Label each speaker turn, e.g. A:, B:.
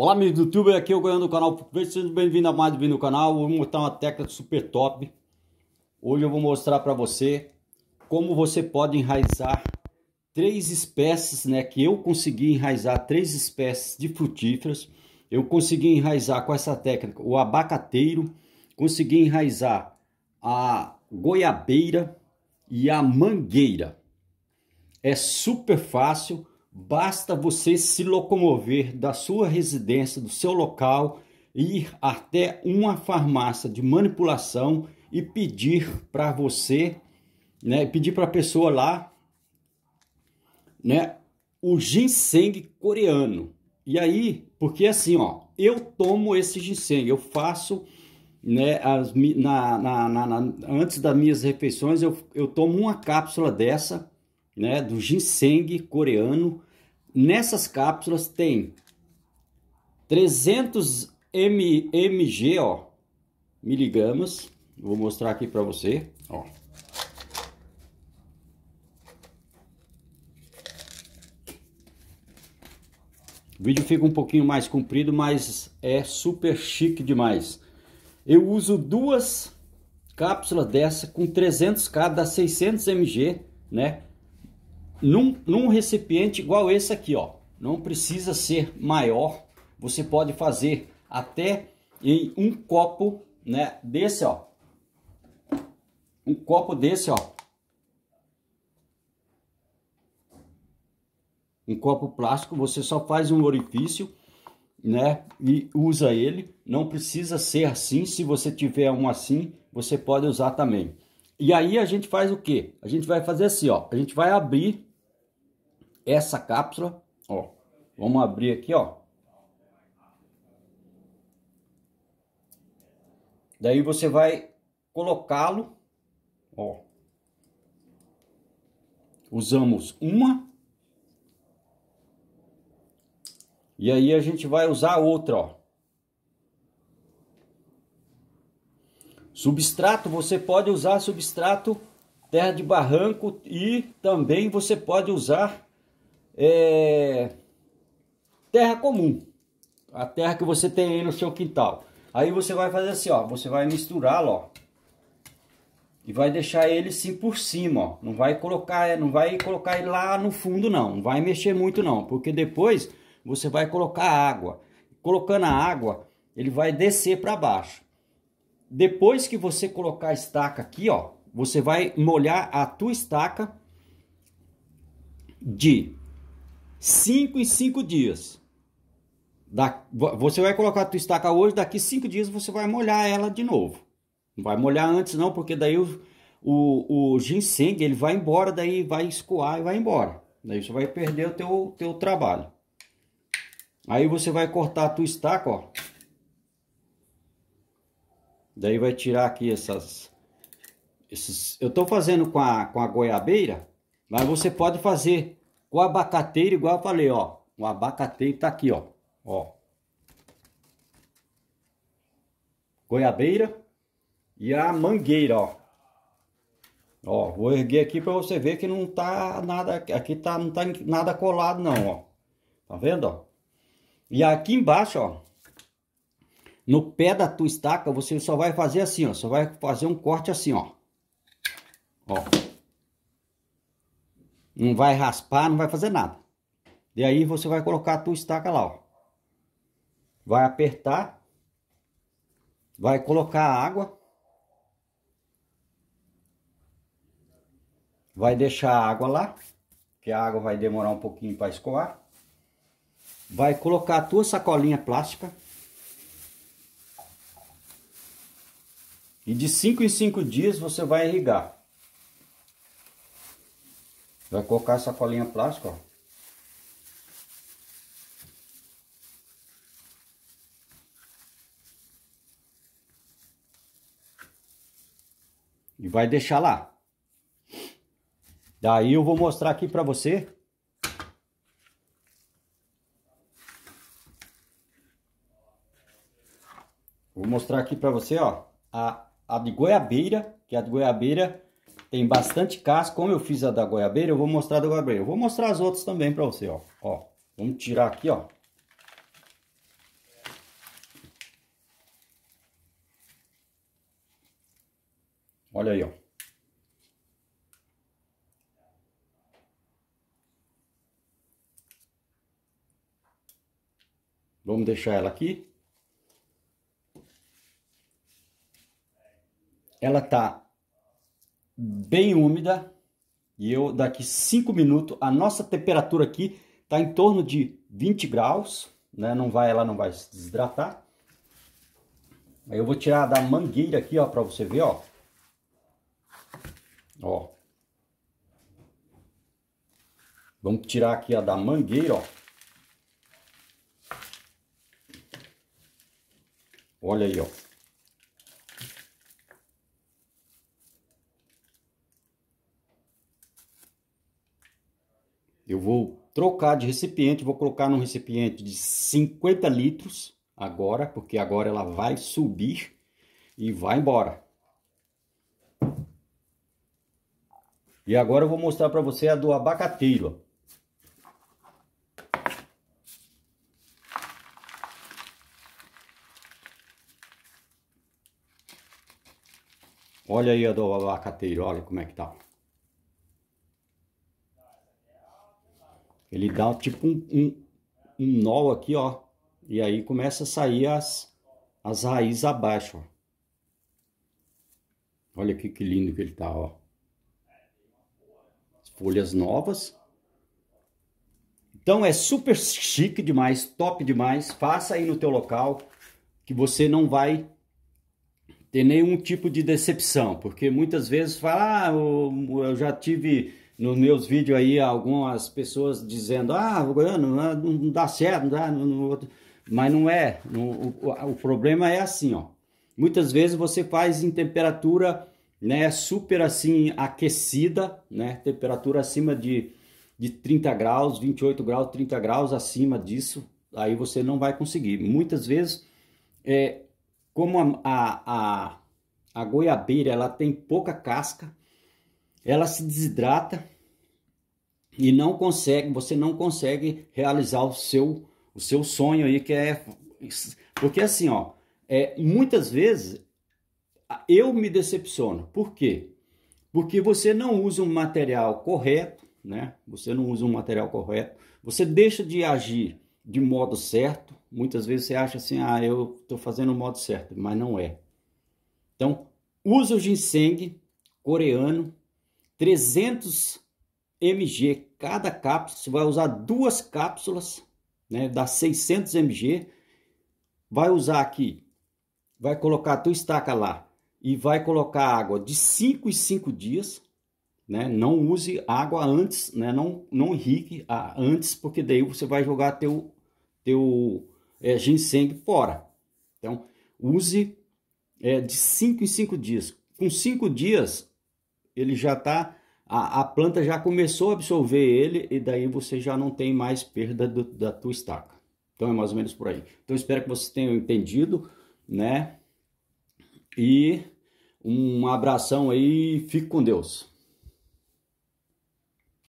A: Olá, amigos do YouTube, aqui é o Goiano do canal Português, sejam bem-vindos a mais um vídeo no canal. Vou mostrar uma técnica super top. Hoje eu vou mostrar para você como você pode enraizar três espécies, né? Que eu consegui enraizar três espécies de frutíferas. Eu consegui enraizar com essa técnica o abacateiro, consegui enraizar a goiabeira e a mangueira. É super fácil Basta você se locomover da sua residência, do seu local, ir até uma farmácia de manipulação e pedir para você, né, pedir para a pessoa lá, né, o ginseng coreano. E aí, porque assim, ó, eu tomo esse ginseng, eu faço, né, as, na, na, na, na antes das minhas refeições, eu, eu tomo uma cápsula dessa, né, do ginseng coreano, Nessas cápsulas tem 300 mg, ó, miligramas. Vou mostrar aqui para você, ó. O vídeo fica um pouquinho mais comprido, mas é super chique demais. Eu uso duas cápsulas dessa com 300 cada, dá 600 mg, né? Num, num recipiente igual esse aqui, ó, não precisa ser maior, você pode fazer até em um copo, né, desse, ó, um copo desse, ó, um copo plástico, você só faz um orifício, né, e usa ele, não precisa ser assim, se você tiver um assim, você pode usar também. E aí a gente faz o que? A gente vai fazer assim, ó, a gente vai abrir essa cápsula, ó. Vamos abrir aqui, ó. Daí você vai colocá-lo, ó. Usamos uma. E aí a gente vai usar outra, ó. Substrato, você pode usar substrato terra de barranco e também você pode usar é, terra comum, a terra que você tem aí no seu quintal. Aí você vai fazer assim, ó, você vai misturá-lo, ó, e vai deixar ele sim por cima, ó. Não vai colocar, não vai colocar ele lá no fundo não, não vai mexer muito não, porque depois você vai colocar água. Colocando a água, ele vai descer para baixo. Depois que você colocar a estaca aqui, ó, você vai molhar a tua estaca de cinco em cinco dias. Da, você vai colocar a tua estaca hoje, daqui cinco dias você vai molhar ela de novo. Não vai molhar antes não, porque daí o, o, o ginseng ele vai embora, daí vai escoar e vai embora. Daí você vai perder o teu, teu trabalho. Aí você vai cortar a tua estaca, ó. Daí vai tirar aqui essas... Esses, eu estou fazendo com a, com a goiabeira, mas você pode fazer o abacateiro, igual eu falei, ó. O abacateiro tá aqui, ó. Ó. Goiabeira e a mangueira, ó. Ó, vou erguer aqui para você ver que não tá nada, aqui tá, não tá nada colado não, ó. Tá vendo, ó? E aqui embaixo, ó, no pé da tua estaca, você só vai fazer assim, ó, só vai fazer um corte assim, ó. Ó. Não vai raspar, não vai fazer nada. E aí você vai colocar a tua estaca lá, ó. Vai apertar. Vai colocar a água. Vai deixar a água lá, que a água vai demorar um pouquinho para escoar. Vai colocar a tua sacolinha plástica. E de 5 em 5 dias você vai irrigar. Vai colocar a sacolinha plástica, ó. E vai deixar lá. Daí eu vou mostrar aqui para você. Vou mostrar aqui para você, ó, a, a de goiabeira, que é a de goiabeira tem bastante casca, como eu fiz a da goiabeira, eu vou mostrar a da goiabeira. Eu vou mostrar as outras também para você, ó. Ó, vamos tirar aqui, ó. Olha aí, ó. Vamos deixar ela aqui. Ela tá bem úmida. E eu, daqui 5 minutos, a nossa temperatura aqui está em torno de 20 graus, né? Não vai, ela não vai se desidratar. Aí eu vou tirar da mangueira aqui, ó, para você ver, ó. Ó. Vamos tirar aqui a da mangueira, ó. Olha aí, ó. Eu vou trocar de recipiente, vou colocar num recipiente de 50 litros agora, porque agora ela vai subir e vai embora. E agora eu vou mostrar para você a do abacateiro. Olha aí a do abacateiro, olha como é que tá. Ele dá tipo um, um, um nó aqui, ó. E aí começa a sair as, as raízes abaixo, ó. Olha aqui que lindo que ele tá, ó. Folhas novas. Então é super chique demais, top demais. Faça aí no teu local que você não vai ter nenhum tipo de decepção, porque muitas vezes fala, ah, eu já tive nos meus vídeos aí algumas pessoas dizendo, ah, é, não dá certo, não dá, mas não é, não, o, o, problema é assim, ó, muitas vezes você faz em temperatura, né, super assim, aquecida, né, temperatura acima de, de 30 graus, 28 graus, 30 graus acima disso, aí você não vai conseguir, muitas vezes, é, como a, a, a, a goiabeira, ela tem pouca casca, ela se desidrata e não consegue, você não consegue realizar o seu, o seu sonho aí, que é... Porque assim, ó, é, muitas vezes eu me decepciono. Por quê? Porque você não usa um material correto, né? Você não usa um material correto, você deixa de agir de modo certo. Muitas vezes você acha assim, ah, eu estou fazendo o modo certo, mas não é. Então, usa o ginseng coreano 300 mg cada cápsula, você vai usar duas cápsulas, né, dá 600 mg, vai usar aqui, vai colocar a tua estaca lá e vai colocar água de 5 em 5 dias, né, não use água antes, né, não, não enrique a, antes, porque daí você vai jogar teu, teu é, ginseng fora. Então, use é, de 5 em 5 dias. Com 5 dias, ele já está, a, a, planta já começou a absorver ele e daí você já não tem mais perda do, da tua estaca. Então é mais ou menos por aí. Então espero que vocês tenham entendido, né? E um abração aí, fique com Deus.